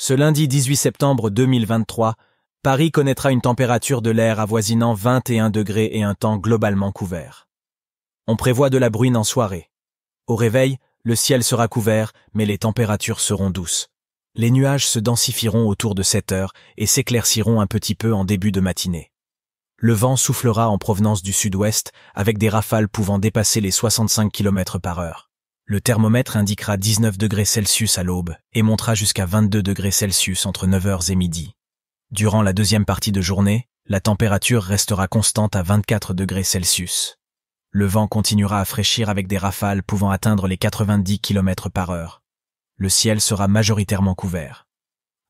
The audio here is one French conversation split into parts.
Ce lundi 18 septembre 2023, Paris connaîtra une température de l'air avoisinant 21 degrés et un temps globalement couvert. On prévoit de la bruine en soirée. Au réveil, le ciel sera couvert, mais les températures seront douces. Les nuages se densifieront autour de 7 heures et s'éclairciront un petit peu en début de matinée. Le vent soufflera en provenance du sud-ouest avec des rafales pouvant dépasser les 65 km par heure. Le thermomètre indiquera 19 degrés Celsius à l'aube et montera jusqu'à 22 degrés Celsius entre 9h et midi. Durant la deuxième partie de journée, la température restera constante à 24 degrés Celsius. Le vent continuera à fraîchir avec des rafales pouvant atteindre les 90 km par heure. Le ciel sera majoritairement couvert.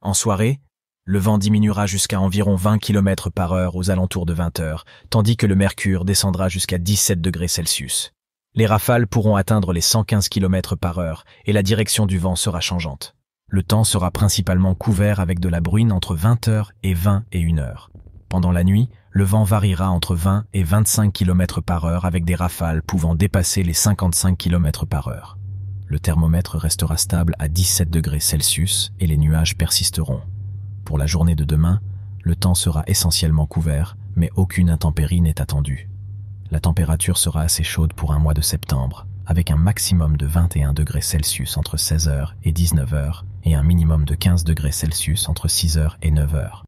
En soirée, le vent diminuera jusqu'à environ 20 km par heure aux alentours de 20 h tandis que le mercure descendra jusqu'à 17 degrés Celsius. Les rafales pourront atteindre les 115 km par heure et la direction du vent sera changeante. Le temps sera principalement couvert avec de la bruine entre 20h et 20 et 1h. Pendant la nuit, le vent variera entre 20 et 25 km par heure avec des rafales pouvant dépasser les 55 km par heure. Le thermomètre restera stable à 17 degrés Celsius et les nuages persisteront. Pour la journée de demain, le temps sera essentiellement couvert, mais aucune intempérie n'est attendue la température sera assez chaude pour un mois de septembre, avec un maximum de 21 degrés Celsius entre 16h et 19h et un minimum de 15 degrés Celsius entre 6h et 9h.